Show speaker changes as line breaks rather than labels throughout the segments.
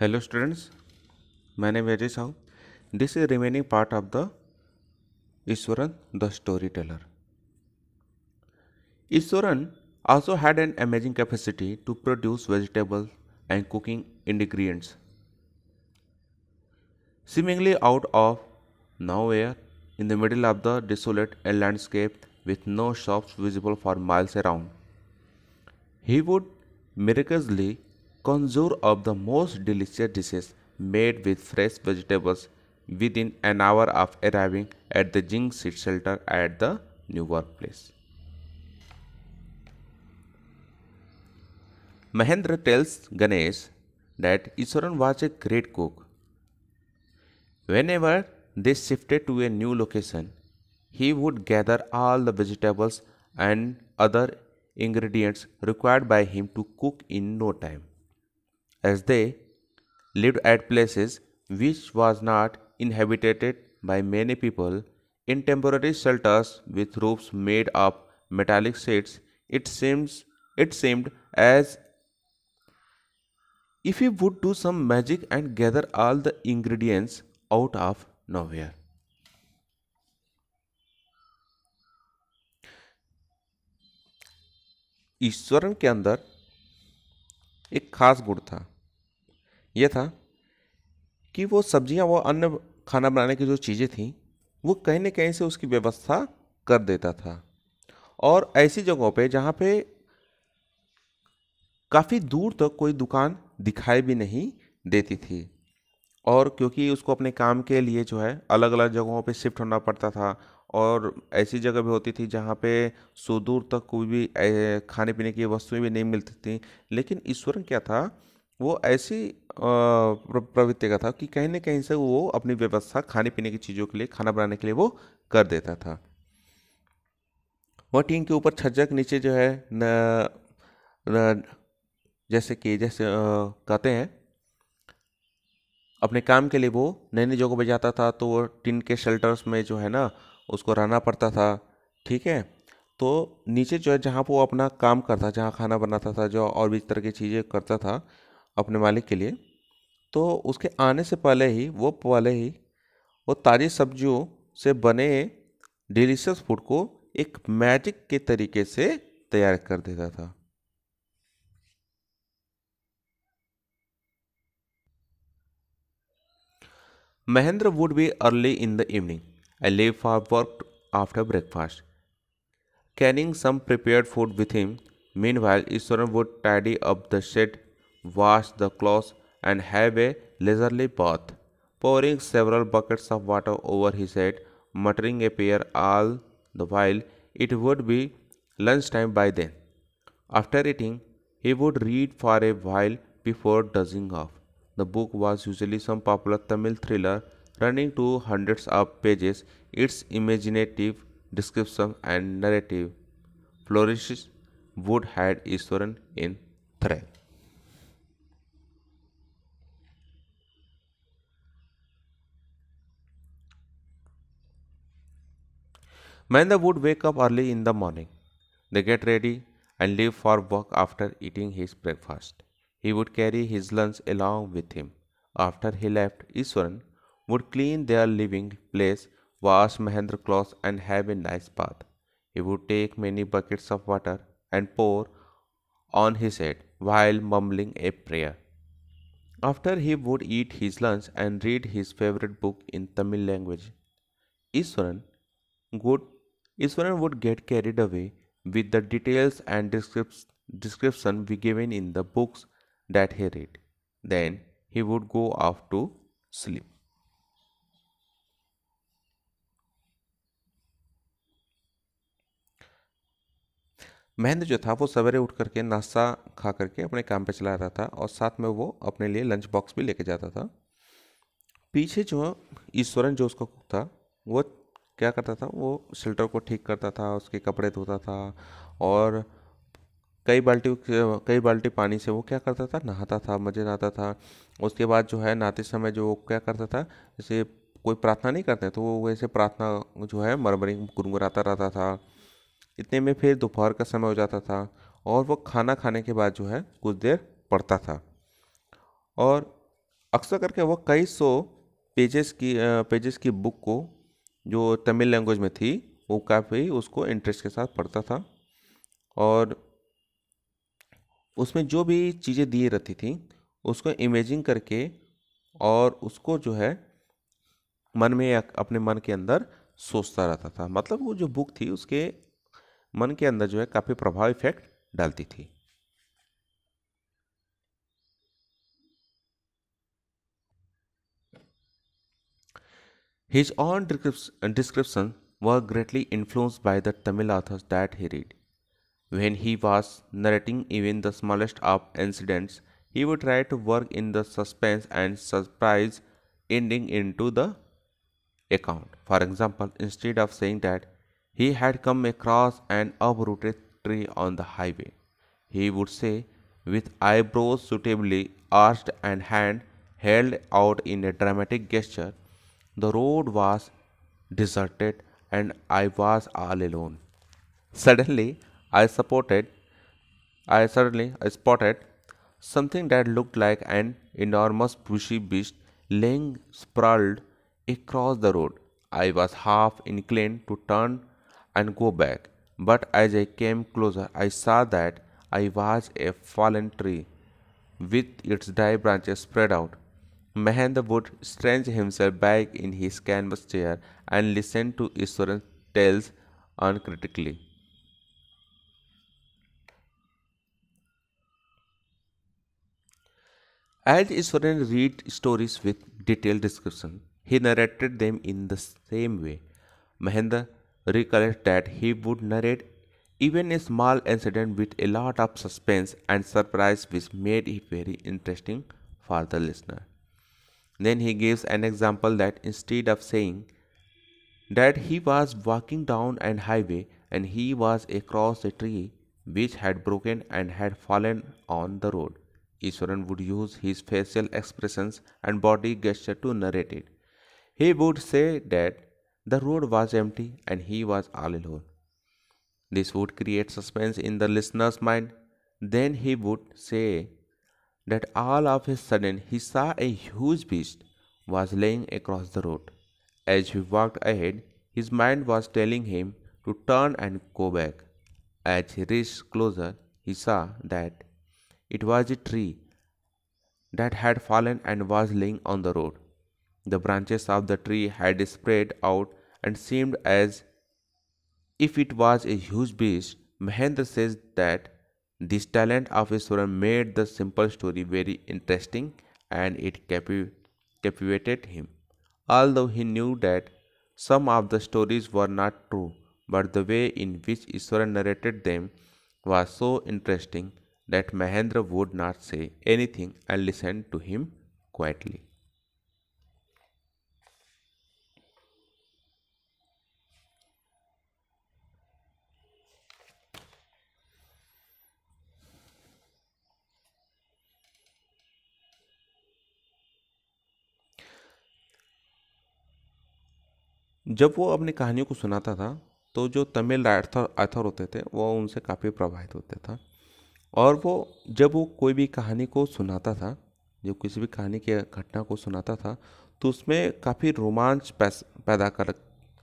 hello students my name is Rishau. this is remaining part of the Iswaran the storyteller Iswaran also had an amazing capacity to produce vegetables and cooking ingredients seemingly out of nowhere in the middle of the desolate landscape with no shops visible for miles around he would miraculously Conjure of the most delicious dishes made with fresh vegetables within an hour of arriving at the Jing Seed Shelter at the new workplace. Mahendra tells Ganesh that Iswaran was a great cook. Whenever they shifted to a new location, he would gather all the vegetables and other ingredients required by him to cook in no time as they lived at places which was not inhabited by many people in temporary shelters with roofs made of metallic sheets it seems it seemed as if he would do some magic and gather all the ingredients out of nowhere Eswaran के अंदर एक खास गुण था यह था कि वो सब्जियां वो अन्य खाना बनाने की जो चीज़ें थीं वो कहीं न कहीं से उसकी व्यवस्था कर देता था और ऐसी जगहों पे जहाँ पे काफ़ी दूर तक तो कोई दुकान दिखाई भी नहीं देती थी और क्योंकि उसको अपने काम के लिए जो है अलग अलग जगहों पे शिफ्ट होना पड़ता था और ऐसी जगह भी होती थी जहाँ पे सुदूर तक कोई भी खाने पीने की वस्तुएं भी नहीं मिलती थी लेकिन ईश्वर क्या था वो ऐसी प्रवृत्ति का था कि कहीं ना कहीं से वो अपनी व्यवस्था खाने पीने की चीज़ों के लिए खाना बनाने के लिए वो कर देता था वह टीन के ऊपर छज्जा के नीचे जो है न, न, जैसे कि जैसे कहते हैं अपने काम के लिए वो नई नई जगहों पर जाता था तो वो टिन के शेल्टर्स में जो है ना उसको रहना पड़ता था ठीक है तो नीचे जो है जहाँ पर वो अपना काम करता जहाँ खाना बनाता था जो और भी इस तरह की चीज़ें करता था अपने मालिक के लिए तो उसके आने से पहले ही वो पहले ही वो ताज़ी सब्जियों से बने डिलीशियस फूड को एक मैजिक के तरीके से तैयार कर देता था Mahendra would be early in the evening I leave for work after breakfast. Carrying some prepared food with him, meanwhile, Iswaran would tidy up the shed, wash the clothes, and have a leisurely bath, pouring several buckets of water over his head, muttering a prayer all the while. It would be lunchtime by then. After eating, he would read for a while before dozing off. The book was usually some popular Tamil thriller running to hundreds of pages, its imaginative description and narrative flourishes would had Iswaran in thrall. Manda would wake up early in the morning. They get ready and leave for work after eating his breakfast. He would carry his lunch along with him. After he left Iswaran, would clean their living place, wash Mahendra clothes, and have a nice bath. He would take many buckets of water and pour on his head while mumbling a prayer. After he would eat his lunch and read his favorite book in Tamil language. Iswaran would, Iswaran would get carried away with the details and description we given in the books that he read. Then he would go off to sleep. Mahendra जो था वो सवेरे उठ करके नाश्ता खा करके अपने काम पे चला रहा था और साथ में वो अपने लिए लंच बॉक्स भी लेके जाता था पीछे जो ईश्वरन जो उसका कुक था वो क्या करता था वो शेल्टर को ठीक करता था उसके कपड़े धोता था और कई बाल्टी कई बाल्टी पानी से वो क्या करता था नहाता था मजे नहाता था उसके बाद जो है नहाते समय जो क्या करता था जैसे कोई प्रार्थना नहीं करते तो वो वैसे प्रार्थना जो है मरमरी गुनगुनाता रहता था इतने में फिर दोपहर का समय हो जाता था और वो खाना खाने के बाद जो है कुछ देर पढ़ता था और अक्सर करके वो कई सौ पेजेस की पेजेस की बुक को जो तमिल लैंग्वेज में थी वो काफ़ी उसको इंटरेस्ट के साथ पढ़ता था और उसमें जो भी चीज़ें दी रहती थी उसको इमेजिंग करके और उसको जो है मन में अपने मन के अंदर सोचता रहता था मतलब वो जो बुक थी उसके मन के अंदर जो है काफी प्रभाव इफेक्ट डालती थी his own description was greatly influenced by the Tamil authors that he read when he was narrating even the smallest of incidents he would try to work in the suspense and surprise ending into the account for example instead of saying that He had come across an uprooted tree on the highway. He would say, with eyebrows suitably arched and hand held out in a dramatic gesture, the road was deserted and I was all alone. Suddenly, I supported, I suddenly spotted something that looked like an enormous bushy beast laying sprawled across the road. I was half inclined to turn and go back. But as I came closer, I saw that I was a fallen tree with its dry branches spread out. Mahendra would stretch himself back in his canvas chair and listen to Iswaran's tales uncritically. As Iswaran read stories with detailed description, he narrated them in the same way. Mahendra recollect that he would narrate even a small incident with a lot of suspense and surprise, which made it very interesting for the listener. Then he gives an example that instead of saying that he was walking down an highway and he was across a tree which had broken and had fallen on the road, Iswaran would use his facial expressions and body gesture to narrate it. He would say that the road was empty and he was all alone. This would create suspense in the listener's mind. Then he would say that all of a sudden he saw a huge beast was laying across the road. As he walked ahead, his mind was telling him to turn and go back. As he reached closer, he saw that it was a tree that had fallen and was laying on the road. The branches of the tree had spread out and seemed as if it was a huge beast, Mahendra says that this talent of Iswaran made the simple story very interesting and it captivated him. Although he knew that some of the stories were not true, but the way in which Iswaran narrated them was so interesting that Mahendra would not say anything and listened to him quietly. जब वो अपनी कहानियों को सुनाता था तो जो Tamil Arthur author होते थे वो उनसे काफ़ी प्रभावित होते था और वो जब वो कोई भी कहानी को सुनाता था जो किसी भी कहानी की घटना को सुनाता था तो उसमें काफ़ी रोमांच पैदा कर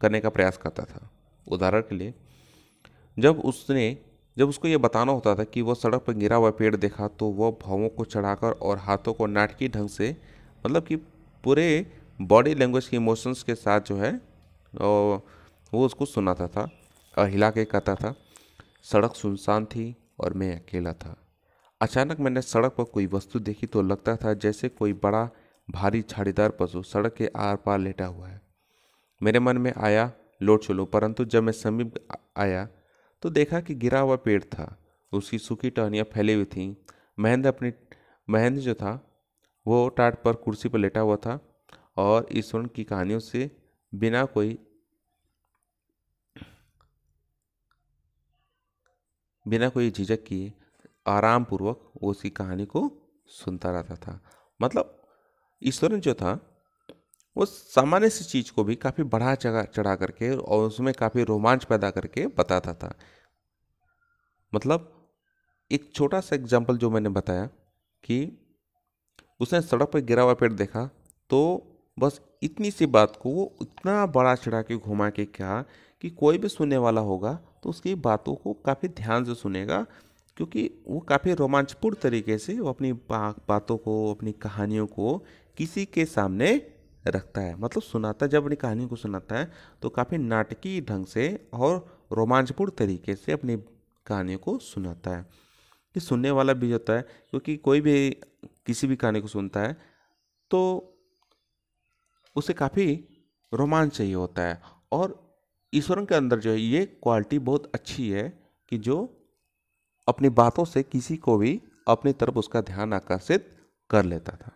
करने का प्रयास करता था उदाहरण के लिए जब उसने जब उसको ये बताना होता था कि वो सड़क पर गिरा हुआ पेड़ देखा तो वह भावों को चढ़ाकर और हाथों को नाटकीय ढंग से मतलब कि पूरे बॉडी लैंग्वेज के इमोशंस के साथ जो है और वो उसको सुनाता था और हिला के कहता था सड़क सुनसान थी और मैं अकेला था अचानक मैंने सड़क पर कोई वस्तु देखी तो लगता था जैसे कोई बड़ा भारी झाड़ीदार पशु सड़क के आर पार लेटा हुआ है मेरे मन में आया लौट चलो परंतु जब मैं समीप आया तो देखा कि गिरा हुआ पेड़ था उसकी सूखी टहनियाँ फैली हुई थीं महेंद्र अपनी महेंद्र जो था वो टाट पर कुर्सी पर लेटा हुआ था और ईश्वर की कहानियों से बिना कोई बिना कोई झिझक किए आराम पूर्वक वो उसकी कहानी को सुनता रहता था मतलब ईश्वर जो था वो सामान्य सी चीज़ को भी काफ़ी बढ़ा चढ़ा चढ़ा करके और उसमें काफ़ी रोमांच पैदा करके बताता था मतलब एक छोटा सा एग्जाम्पल जो मैंने बताया कि उसने सड़क पर गिरा हुआ पेड़ देखा तो बस इतनी सी बात को वो इतना बड़ा चढ़ा के घुमा के कहा कि कोई भी सुनने वाला होगा तो उसकी बातों को काफ़ी ध्यान से सुनेगा क्योंकि वो काफ़ी रोमांचपूर्ण तरीके से वो अपनी बा, बातों को अपनी कहानियों को किसी के सामने रखता है मतलब सुनाता है जब अपनी कहानी को सुनाता है तो काफ़ी नाटकीय ढंग से और रोमांचपूर्ण तरीके से अपनी कहानियों को सुनाता है कि सुनने वाला भी होता है क्योंकि कोई भी किसी भी कहानी को सुनता है तो उसे काफ़ी रोमांच चाहिए होता है और ईश्वरन के अंदर जो है ये क्वालिटी बहुत अच्छी है कि जो अपनी बातों से किसी को भी अपनी तरफ उसका ध्यान आकर्षित कर लेता था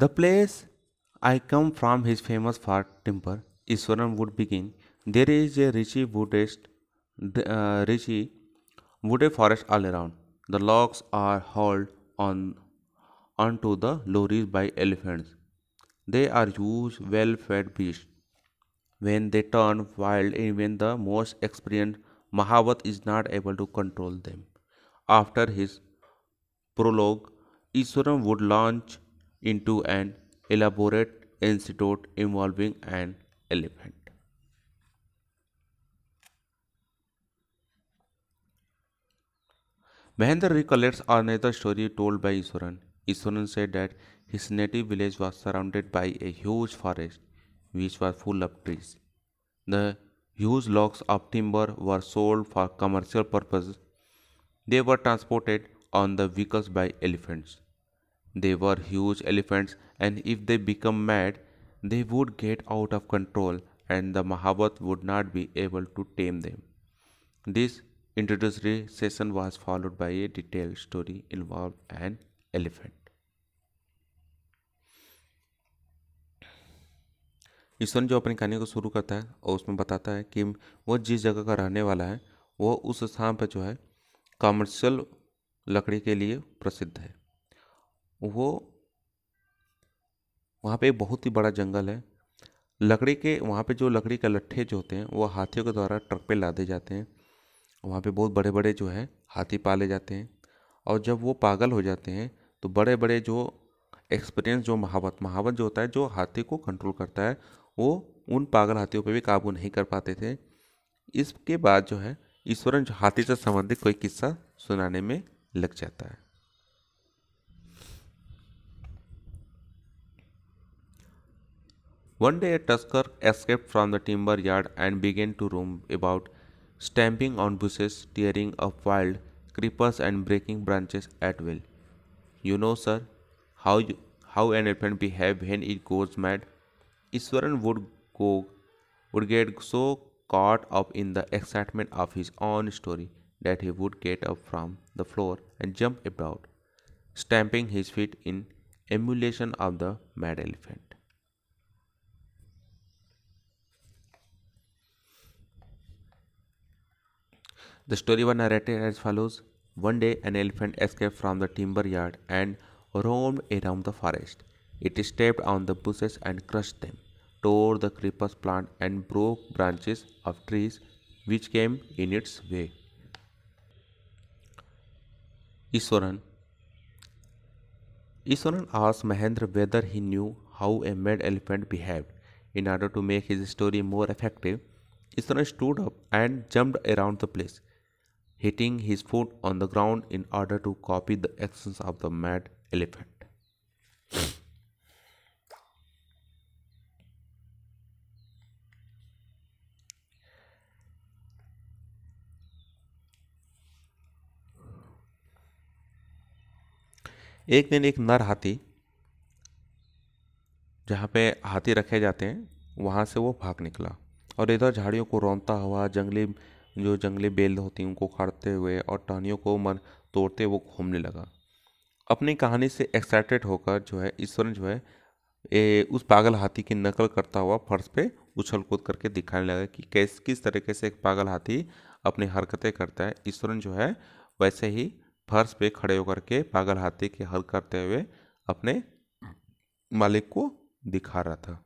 The place I come from is famous for timber. Iswaran would begin. There is a richy woodest, uh, richy wooded forest all around. The logs are hauled on onto the lorries by elephants. They are huge, well-fed beasts. When they turn wild, even the most experienced Mahavat is not able to control them. After his prologue, Iswaran would launch into an elaborate institute involving an elephant. Mahendra recollects another story told by Isuran. Isuran said that his native village was surrounded by a huge forest which was full of trees. The huge logs of timber were sold for commercial purposes. They were transported on the vehicles by elephants. They were huge elephants, and if they become mad, they would get out of control and the Mahabhat would not be able to tame them. This introductory session was followed by a detailed story involved an elephant. ईश्वर जो अपनी कहानी को शुरू करता है और उसमें बताता है कि वो जिस जगह का रहने वाला है वो उस स्थान पर जो है कमर्शियल लकड़ी के लिए प्रसिद्ध है वो वहाँ पे बहुत ही बड़ा जंगल है लकड़ी के वहाँ पे जो लकड़ी के लट्ठे जो होते हैं वो हाथियों के द्वारा ट्रक पे लादे जाते हैं वहाँ पे बहुत बड़े बड़े जो है हाथी पाले जाते हैं और जब वो पागल हो जाते हैं तो बड़े बड़े जो एक्सपीरियंस जो महावत महावत जो होता है जो हाथी को कंट्रोल करता है वो उन पागल हाथियों पर भी काबू नहीं कर पाते थे इसके बाद जो है ईश्वरन हाथी से संबंधित कोई किस्सा सुनाने में लग जाता है One day a tusker escaped from the timber yard and began to roam about, stamping on bushes, tearing up wild creepers and breaking branches at will. You know, sir, how you, how an elephant behaves when it goes mad. Iswaran would go would get so caught up in the excitement of his own story that he would get up from the floor and jump about, stamping his feet in emulation of the mad elephant. The story was narrated as follows One day, an elephant escaped from the timber yard and roamed around the forest. It stepped on the bushes and crushed them, tore the creepers plant, and broke branches of trees which came in its way. Iswaran Iswaran asked Mahendra whether he knew how a mad elephant behaved. In order to make his story more effective, Iswaran stood up and jumped around the place. hitting his foot on the ground in order to copy the actions of the mad elephant. एक दिन एक नर हाथी जहाँ पे हाथी रखे जाते हैं वहाँ से वो भाग निकला और इधर झाड़ियों को रौनता हुआ जंगली जो जंगली बेल होती हैं उनको उखाड़ते हुए और टहनियों को मन तोड़ते वो घूमने लगा अपनी कहानी से एक्साइटेड होकर जो है ईश्वर जो है ए, उस पागल हाथी की नकल करता हुआ फर्श पे उछल कूद करके दिखाने लगा कि कैस किस तरीके से एक पागल हाथी अपनी हरकतें करता है ईश्वर जो है वैसे ही फर्श पे खड़े होकर के पागल हाथी के हल करते हुए अपने मालिक को दिखा रहा था